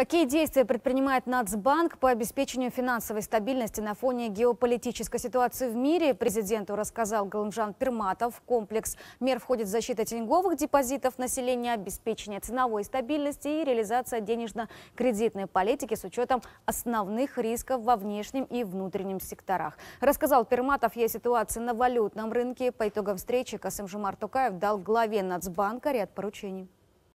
Какие действия предпринимает Нацбанк по обеспечению финансовой стабильности на фоне геополитической ситуации в мире, президенту рассказал Галымжан Перматов. Комплекс мер входит в защиту тенговых депозитов населения, обеспечение ценовой стабильности и реализация денежно-кредитной политики с учетом основных рисков во внешнем и внутреннем секторах. Рассказал Перматов о ситуации на валютном рынке. По итогам встречи Касым Жумар Тукаев дал главе Нацбанка ряд поручений.